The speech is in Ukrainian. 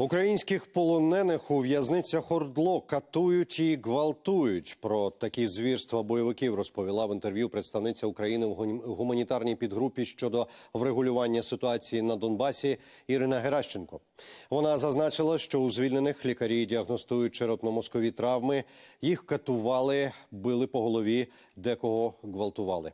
Українських полонених у в'язницях Ордло катують і гвалтують. Про такі звірства бойовиків розповіла в інтерв'ю представниця України в гуманітарній підгрупі щодо врегулювання ситуації на Донбасі Ірина Геращенко. Вона зазначила, що у звільнених лікарі діагностують черепно-мозкові травми. Їх катували, били по голові, декого гвалтували.